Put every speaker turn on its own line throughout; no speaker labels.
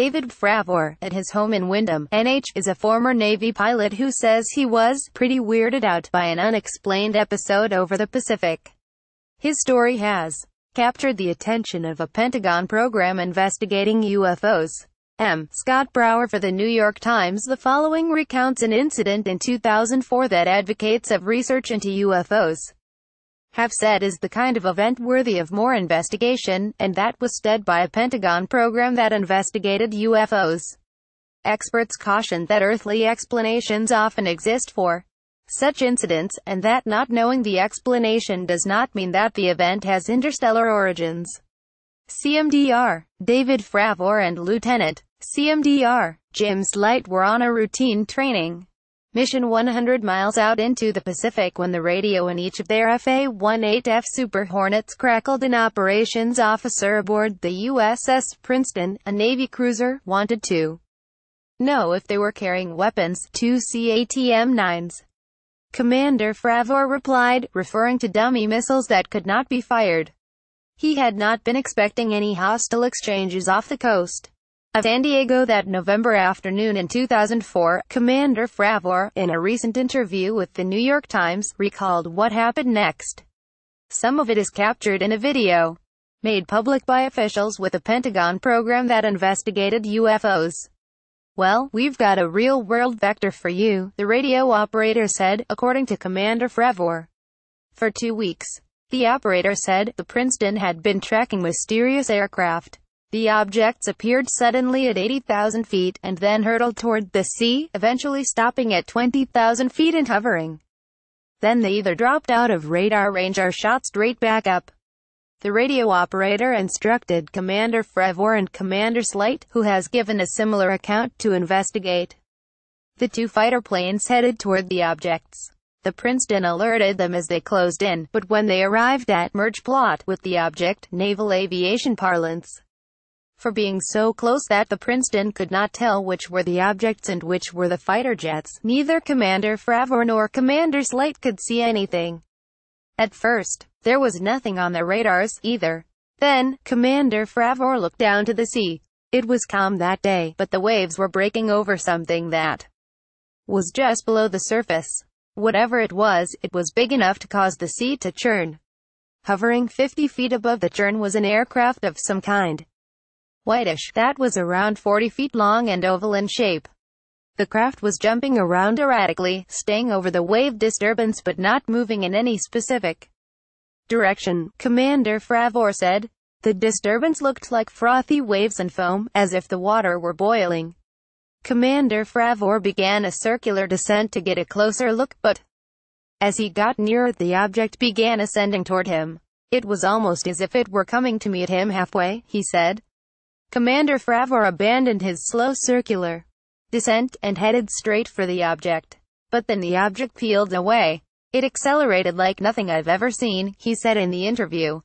David Fravor, at his home in Wyndham, NH, is a former Navy pilot who says he was pretty weirded out by an unexplained episode over the Pacific. His story has captured the attention of a Pentagon program investigating UFOs. M. Scott Brower for The New York Times The following recounts an incident in 2004 that advocates of research into UFOs have said is the kind of event worthy of more investigation, and that was said by a Pentagon program that investigated UFOs. Experts cautioned that earthly explanations often exist for such incidents, and that not knowing the explanation does not mean that the event has interstellar origins. CMDR, David Fravor and Lieutenant, CMDR, Jim Slight were on a routine training mission 100 miles out into the Pacific when the radio in each of their F-A-18F Super Hornets crackled an operations officer aboard the USS Princeton, a Navy cruiser, wanted to know if they were carrying weapons, two CATM-9s. Commander Fravor replied, referring to dummy missiles that could not be fired. He had not been expecting any hostile exchanges off the coast of San Diego that November afternoon in 2004, Commander Fravor, in a recent interview with the New York Times, recalled what happened next. Some of it is captured in a video made public by officials with a Pentagon program that investigated UFOs. Well, we've got a real-world vector for you, the radio operator said, according to Commander Fravor. For two weeks, the operator said, the Princeton had been tracking mysterious aircraft. The objects appeared suddenly at 80,000 feet, and then hurtled toward the sea, eventually stopping at 20,000 feet and hovering. Then they either dropped out of radar range or shot straight back up. The radio operator instructed Commander Frevor and Commander Slate, who has given a similar account, to investigate. The two fighter planes headed toward the objects. The Princeton alerted them as they closed in, but when they arrived at merge plot with the object, naval aviation parlance, for being so close that the Princeton could not tell which were the objects and which were the fighter jets. Neither Commander Fravor nor Commander Slight could see anything. At first, there was nothing on their radars, either. Then, Commander Fravor looked down to the sea. It was calm that day, but the waves were breaking over something that was just below the surface. Whatever it was, it was big enough to cause the sea to churn. Hovering 50 feet above the churn was an aircraft of some kind whitish, that was around 40 feet long and oval in shape. The craft was jumping around erratically, staying over the wave disturbance but not moving in any specific direction, Commander Fravor said. The disturbance looked like frothy waves and foam, as if the water were boiling. Commander Fravor began a circular descent to get a closer look, but as he got nearer the object began ascending toward him. It was almost as if it were coming to meet him halfway, he said. Commander Fravor abandoned his slow circular descent and headed straight for the object. But then the object peeled away. It accelerated like nothing I've ever seen, he said in the interview.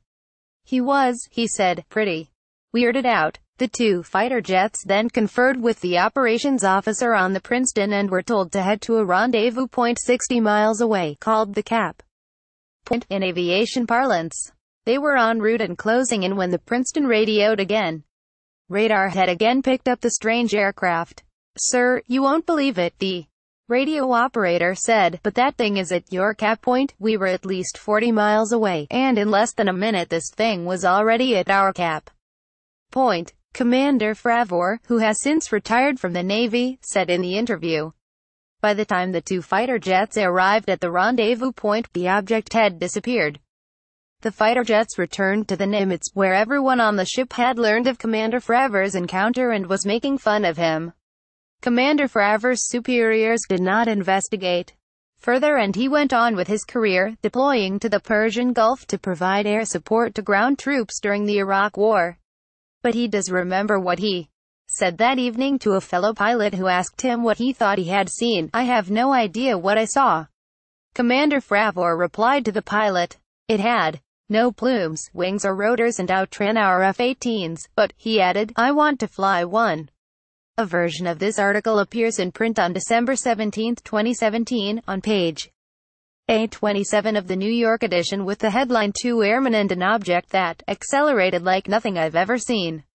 He was, he said, pretty weirded out. The two fighter jets then conferred with the operations officer on the Princeton and were told to head to a rendezvous point 60 miles away, called the CAP point in aviation parlance. They were en route and closing in when the Princeton radioed again radar had again picked up the strange aircraft. Sir, you won't believe it, the radio operator said, but that thing is at your cap point, we were at least 40 miles away, and in less than a minute this thing was already at our cap point. Commander Fravor, who has since retired from the Navy, said in the interview. By the time the two fighter jets arrived at the rendezvous point, the object had disappeared. The fighter jets returned to the Nimitz, where everyone on the ship had learned of Commander Fravor's encounter and was making fun of him. Commander Fravor's superiors did not investigate further and he went on with his career, deploying to the Persian Gulf to provide air support to ground troops during the Iraq War. But he does remember what he said that evening to a fellow pilot who asked him what he thought he had seen. I have no idea what I saw. Commander Fravor replied to the pilot. It had no plumes, wings or rotors and outran our F-18s, but, he added, I want to fly one. A version of this article appears in print on December 17, 2017, on page A27 of the New York edition with the headline Two Airmen and an Object That, Accelerated Like Nothing I've Ever Seen.